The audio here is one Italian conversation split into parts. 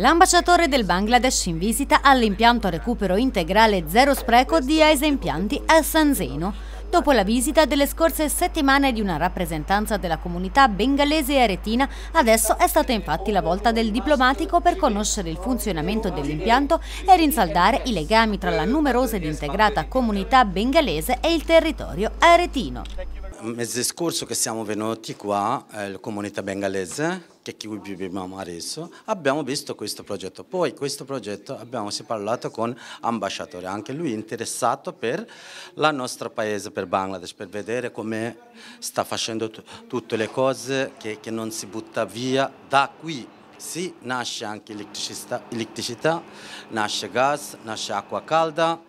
L'ambasciatore del Bangladesh in visita all'impianto a recupero integrale zero spreco di AESA Impianti a San Zeno, dopo la visita delle scorse settimane di una rappresentanza della comunità bengalese e aretina, adesso è stata infatti la volta del diplomatico per conoscere il funzionamento dell'impianto e rinsaldare i legami tra la numerosa ed integrata comunità bengalese e il territorio aretino mese scorso che siamo venuti qua, eh, la comunità bengalese, che qui viviamo adesso, abbiamo visto questo progetto. Poi questo progetto abbiamo parlato con l'ambasciatore, anche lui interessato per il nostro paese, per Bangladesh, per vedere come sta facendo tutte le cose, che, che non si butta via da qui sì, nasce anche elettricità, elettricità, nasce gas, nasce acqua calda,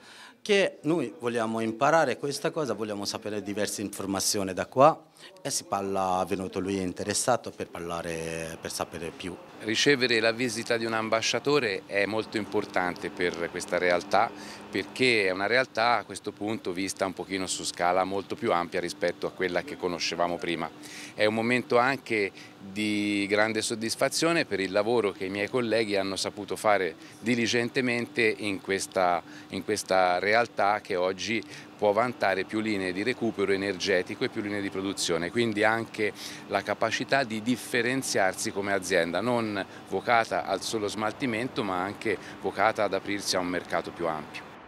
che noi vogliamo imparare questa cosa, vogliamo sapere diverse informazioni da qua e eh, si parla, è venuto lui interessato per parlare, per sapere più. Ricevere la visita di un ambasciatore è molto importante per questa realtà perché è una realtà a questo punto vista un pochino su scala molto più ampia rispetto a quella che conoscevamo prima. È un momento anche di grande soddisfazione per il lavoro che i miei colleghi hanno saputo fare diligentemente in questa, in questa realtà che oggi può vantare più linee di recupero energetico e più linee di produzione, quindi anche la capacità di differenziarsi come azienda, non vocata al solo smaltimento ma anche vocata ad aprirsi a un mercato più ampio.